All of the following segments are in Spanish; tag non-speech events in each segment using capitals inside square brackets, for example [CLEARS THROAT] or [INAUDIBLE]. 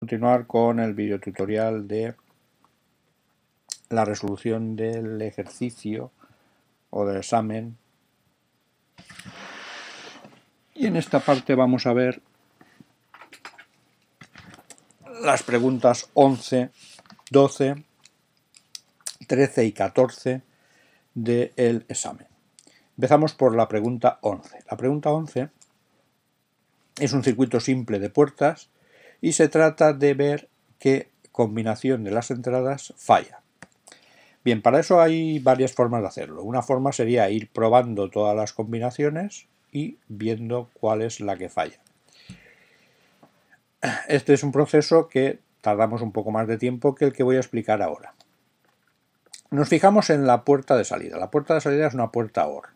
continuar con el video tutorial de la resolución del ejercicio o del examen y en esta parte vamos a ver las preguntas 11, 12, 13 y 14 del examen. Empezamos por la pregunta 11. La pregunta 11 es un circuito simple de puertas y se trata de ver qué combinación de las entradas falla. Bien, para eso hay varias formas de hacerlo. Una forma sería ir probando todas las combinaciones y viendo cuál es la que falla. Este es un proceso que tardamos un poco más de tiempo que el que voy a explicar ahora. Nos fijamos en la puerta de salida. La puerta de salida es una puerta OR.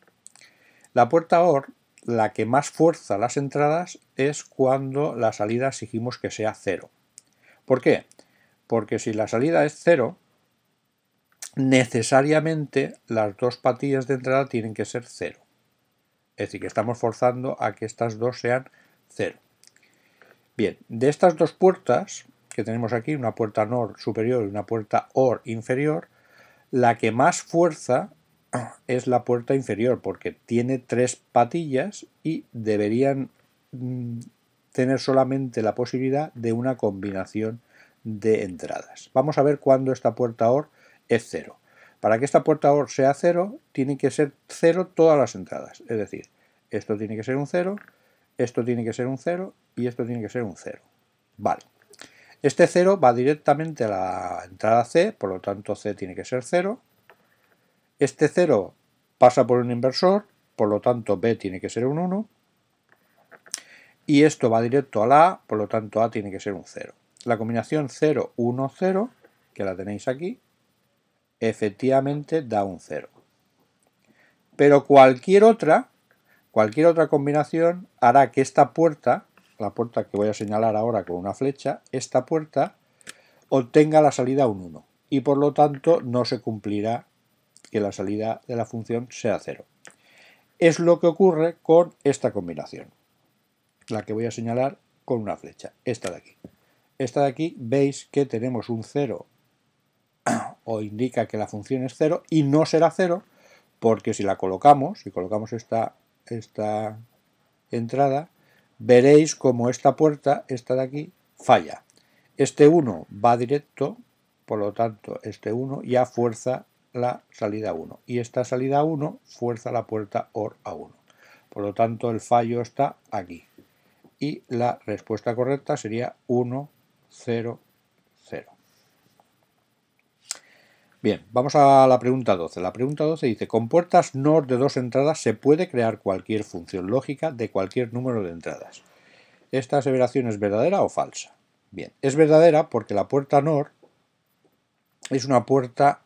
La puerta OR la que más fuerza las entradas es cuando la salida exigimos que sea cero. ¿Por qué? Porque si la salida es cero, necesariamente las dos patillas de entrada tienen que ser cero. Es decir, que estamos forzando a que estas dos sean cero. Bien, de estas dos puertas que tenemos aquí, una puerta NOR superior y una puerta OR inferior, la que más fuerza es la puerta inferior porque tiene tres patillas y deberían mm, tener solamente la posibilidad de una combinación de entradas. Vamos a ver cuándo esta puerta OR es cero. Para que esta puerta OR sea cero, tiene que ser cero todas las entradas. Es decir, esto tiene que ser un cero, esto tiene que ser un cero y esto tiene que ser un cero. Vale. Este cero va directamente a la entrada C, por lo tanto C tiene que ser cero este 0 pasa por un inversor, por lo tanto B tiene que ser un 1. Y esto va directo a la A, por lo tanto A tiene que ser un 0. La combinación 0, 1, 0, que la tenéis aquí, efectivamente da un 0. Pero cualquier otra, cualquier otra combinación hará que esta puerta, la puerta que voy a señalar ahora con una flecha, esta puerta obtenga la salida un 1 y por lo tanto no se cumplirá que la salida de la función sea cero. Es lo que ocurre con esta combinación, la que voy a señalar con una flecha, esta de aquí. Esta de aquí veis que tenemos un 0 [CLEARS THROAT] o indica que la función es 0 y no será 0 porque si la colocamos, si colocamos esta, esta entrada, veréis como esta puerta, esta de aquí, falla. Este 1 va directo, por lo tanto este 1 ya fuerza la salida 1 y esta salida 1 fuerza la puerta OR a 1. Por lo tanto, el fallo está aquí y la respuesta correcta sería 1, 0, 0. Bien, vamos a la pregunta 12. La pregunta 12 dice, con puertas NOR de dos entradas se puede crear cualquier función lógica de cualquier número de entradas. ¿Esta aseveración es verdadera o falsa? Bien, es verdadera porque la puerta NOR es una puerta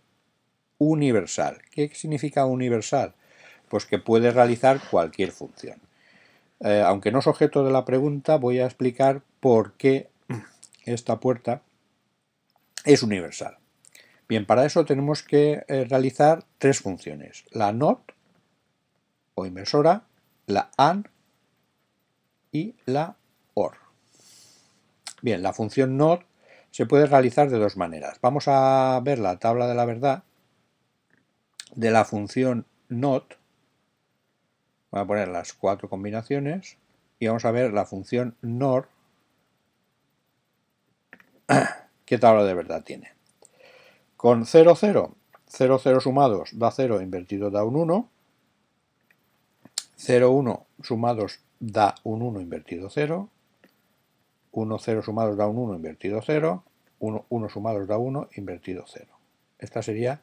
universal. ¿Qué significa universal? Pues que puede realizar cualquier función. Eh, aunque no es objeto de la pregunta, voy a explicar por qué esta puerta es universal. Bien, para eso tenemos que eh, realizar tres funciones. La NOT o inversora, la AND y la OR. Bien, la función NOT se puede realizar de dos maneras. Vamos a ver la tabla de la verdad de la función not, voy a poner las cuatro combinaciones, y vamos a ver la función nor, [COUGHS] qué tabla de verdad tiene. Con 0, 0, 0, 0 sumados da 0, invertido da un 1, 0, 1 sumados da un 1 invertido 0, 1, 0 sumados da un 1 invertido 0, 1, 1 sumados da 1 invertido 0. Esta sería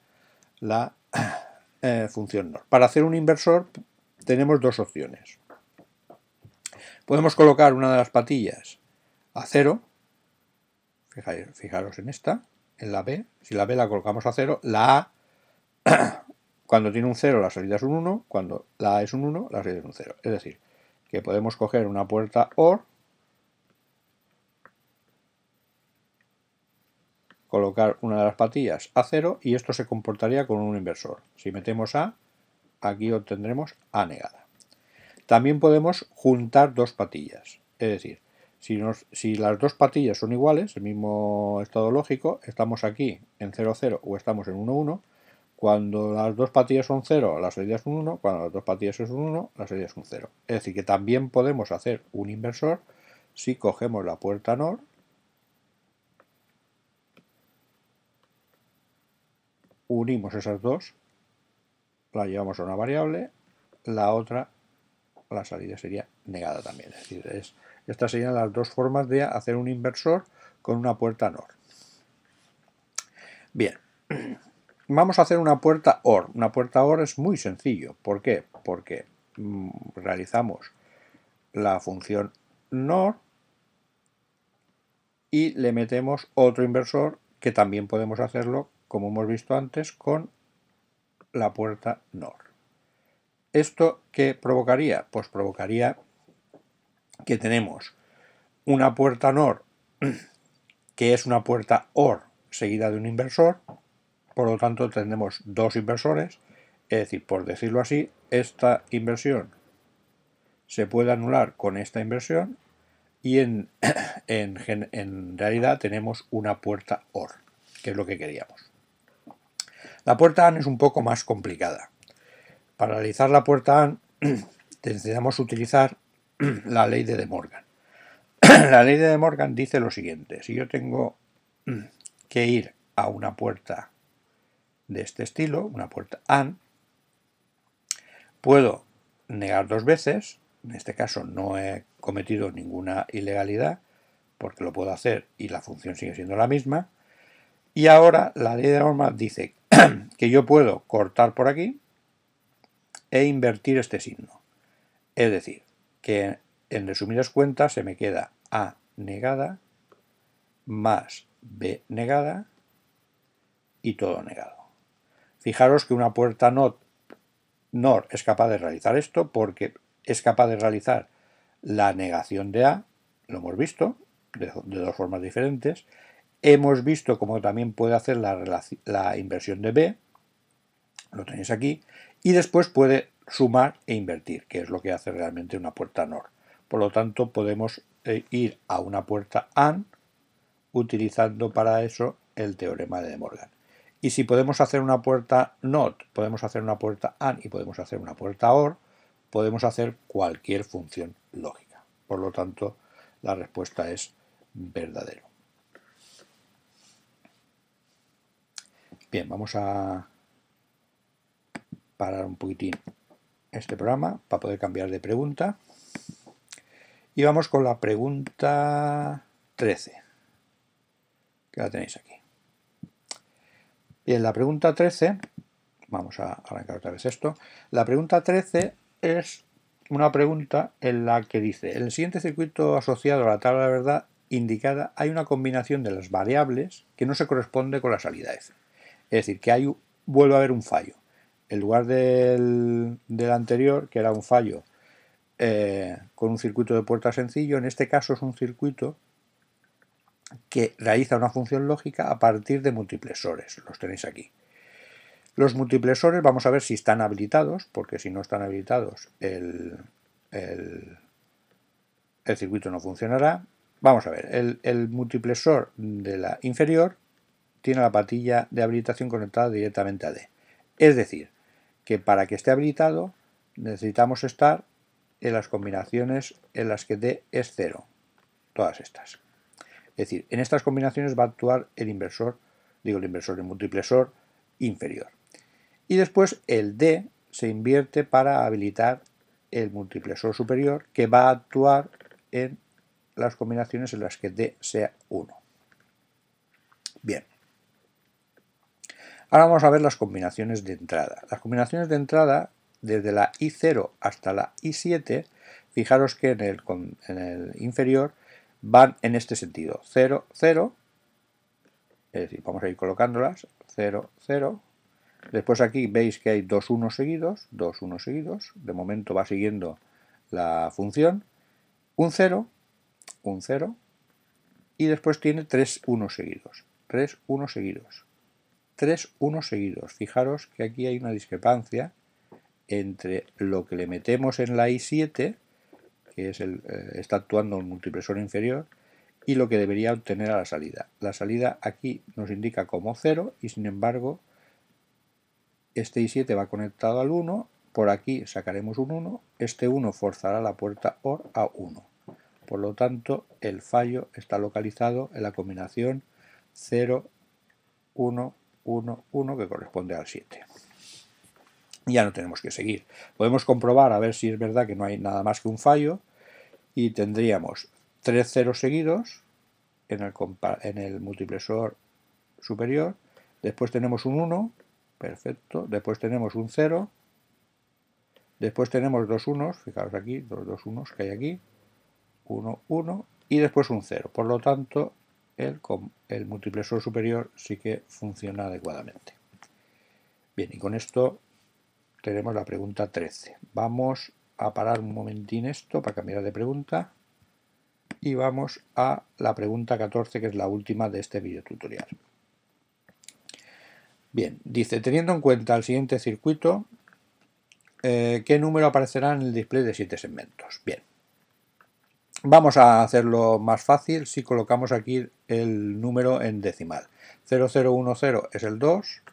la eh, función NOR. Para hacer un inversor tenemos dos opciones. Podemos colocar una de las patillas a cero fijaros en esta, en la B, si la B la colocamos a cero, la A, [COUGHS] cuando tiene un 0 la salida es un 1, cuando la A es un 1 la salida es un 0. Es decir, que podemos coger una puerta OR colocar una de las patillas a 0 y esto se comportaría con un inversor. Si metemos A, aquí obtendremos A negada. También podemos juntar dos patillas, es decir, si, las dos patillas son iguales, el mismo estado lógico, estamos aquí en 0, 0 o estamos en 1, 1, cuando las dos patillas son 0, la salida es un 1, cuando las dos patillas son 1, la salida es un 0. Es decir, que también podemos hacer un inversor si cogemos la puerta NOR, unimos esas dos, la llevamos a una variable, la otra, la salida sería negada también. Es decir, estas serían las dos formas de hacer un inversor con una puerta NOR. Bien, [CLEARS THROAT] vamos a hacer una puerta OR. Una puerta OR es muy sencillo. ¿Por qué? Porque mm, realizamos la función NOR y le metemos otro inversor que también podemos hacerlo como hemos visto antes, con la puerta NOR. ¿Esto qué provocaría? Pues provocaría que tenemos una puerta NOR [CLEARS THROAT] que es una puerta OR seguida de un inversor, por lo tanto tendremos dos inversores, es decir, por decirlo así, esta inversión se puede anular con esta inversión y en, [CLEARS THROAT] en, en realidad tenemos una puerta OR, que es lo que queríamos. La puerta AN es un poco más complicada. Para realizar la puerta AN [CLEARS THROAT] necesitamos utilizar [CLEARS THROAT] la ley de De Morgan. [CLEARS THROAT] la ley de De Morgan dice lo siguiente, si yo tengo que ir a una puerta de este estilo, una puerta AN, puedo negar dos veces, en este caso no he cometido ninguna ilegalidad, porque lo puedo hacer y la función sigue siendo la misma, y ahora la ley de Morgan dice [CLEARS THROAT] que yo puedo cortar por aquí e invertir este signo. Es decir, que en resumidas cuentas se me queda A negada más B negada y todo negado. Fijaros que una puerta NOT, NOR es capaz de realizar esto porque es capaz de realizar la negación de A, lo hemos visto, de dos formas diferentes, Hemos visto cómo también puede hacer la, inversión de B, lo tenéis aquí, y después puede sumar e invertir, que es lo que hace realmente una puerta NOR. Por lo tanto, podemos eh, ir a una puerta AND utilizando para eso el teorema de, de Morgan. Y si podemos hacer una puerta NOT, podemos hacer una puerta AND y podemos hacer una puerta OR, podemos hacer cualquier función lógica. Por lo tanto, la respuesta es verdadero. Bien, vamos a parar un poquitín este programa para poder cambiar de pregunta. Y vamos con la pregunta 13, que la tenéis aquí. Bien, la pregunta 13, vamos a arrancar otra vez esto. La pregunta 13 es una pregunta en la que dice, en el siguiente circuito asociado a la tabla de verdad indicada hay una combinación de las variables que no se corresponde con la salida F. Es decir, que hay, vuelve a haber un fallo. En lugar del, anterior, que era un fallo eh, con un circuito de puerta sencillo, en este caso es un circuito que realiza una función lógica a partir de multiplexores. Los tenéis aquí. Los multiplexores, vamos a ver si están habilitados, porque si no están habilitados, el, circuito no funcionará. Vamos a ver, el, el multiplexor de la inferior tiene la patilla de habilitación conectada directamente a D. Es decir, que para que esté habilitado necesitamos estar en las combinaciones en las que D es 0. Todas estas. Es decir, en estas combinaciones va a actuar el inversor, digo el inversor, el multiplexor inferior. Y después el D se invierte para habilitar el multiplexor superior que va a actuar en las combinaciones en las que D sea 1. Bien. Ahora vamos a ver las combinaciones de entrada. Las combinaciones de entrada, desde la I0 hasta la I7, fijaros que en el, inferior van en este sentido. 0, 0, es decir, vamos a ir colocándolas, 0, 0. Después aquí veis que hay dos unos seguidos, dos unos seguidos, de momento va siguiendo la función, un 0, un 0, y después tiene tres unos seguidos, tres unos seguidos tres unos seguidos. Fijaros que aquí hay una discrepancia entre lo que le metemos en la I7, que es eh, está actuando un multipresor inferior, y lo que debería obtener a la salida. La salida aquí nos indica como 0 y sin embargo este I7 va conectado al 1, por aquí sacaremos un 1, este 1 forzará la puerta OR a 1. Por lo tanto, el fallo está localizado en la combinación 0, 1, 1, 1, que corresponde al 7. Ya no tenemos que seguir. Podemos comprobar a ver si es verdad que no hay nada más que un fallo y tendríamos 3 ceros seguidos en el, en el multiplexor superior, después tenemos un 1, perfecto, después tenemos un 0, después tenemos dos unos, fijaros aquí, dos, dos unos que hay aquí, 1, 1 y después un 0. Por lo tanto, el, el multiplexor superior sí que funciona adecuadamente. Bien, y con esto tenemos la pregunta 13. Vamos a parar un momentín esto para cambiar de pregunta y vamos a la pregunta 14 que es la última de este videotutorial. tutorial. Bien, dice, teniendo en cuenta el siguiente circuito, eh, ¿qué número aparecerá en el display de 7 segmentos? Bien, Vamos a hacerlo más fácil si colocamos aquí el número en decimal. 0010 es el 2,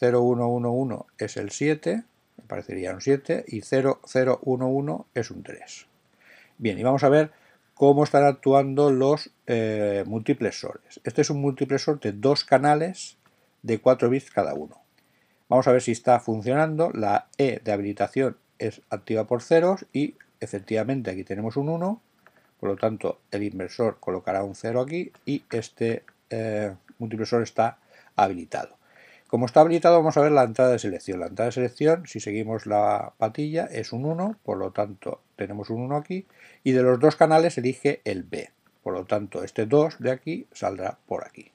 0111 es el 7, me parecería un 7, y 0011 es un 3. Bien, y vamos a ver cómo están actuando los eh, soles. Este es un multiplesor de dos canales de 4 bits cada uno. Vamos a ver si está funcionando. La E de habilitación es activa por ceros y efectivamente aquí tenemos un 1 por lo tanto, el inversor colocará un 0 aquí y este eh, multiplexor está habilitado. Como está habilitado, vamos a ver la entrada de selección. La entrada de selección, si seguimos la patilla, es un 1, por lo tanto tenemos un 1 aquí, y de los dos canales elige el B. Por lo tanto, este 2 de aquí saldrá por aquí.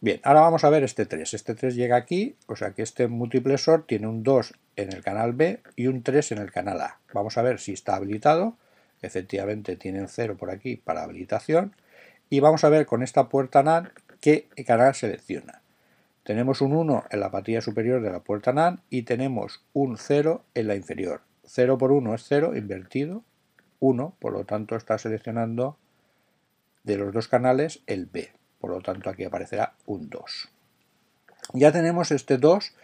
Bien, ahora vamos a ver este 3. Este 3 llega aquí, o sea que este multiplexor tiene un 2 en el canal B y un 3 en el canal A. Vamos a ver si está habilitado efectivamente tienen 0 por aquí para habilitación y vamos a ver con esta puerta NAND qué canal selecciona. Tenemos un 1 en la patilla superior de la puerta NAND y tenemos un 0 en la inferior. 0 por 1 es 0 invertido, 1, por lo tanto está seleccionando de los dos canales el B, por lo tanto aquí aparecerá un 2. Ya tenemos este 2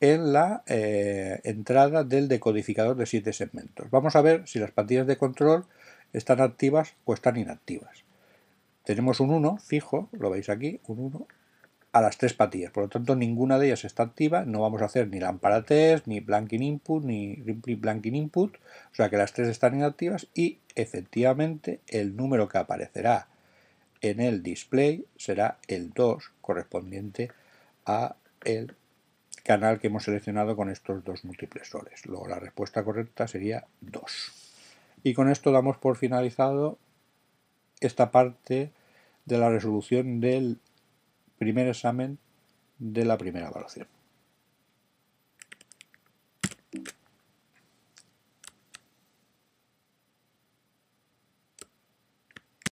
en la eh, entrada del decodificador de siete segmentos. Vamos a ver si las patillas de control están activas o están inactivas. Tenemos un 1 fijo, lo veis aquí, un 1 a las tres patillas. Por lo tanto, ninguna de ellas está activa. No vamos a hacer ni lámpara ni blanking input, ni blanking input. O sea que las tres están inactivas y efectivamente el número que aparecerá en el display será el 2 correspondiente a el canal que hemos seleccionado con estos dos soles. Luego la respuesta correcta sería 2. Y con esto damos por finalizado esta parte de la resolución del primer examen de la primera evaluación.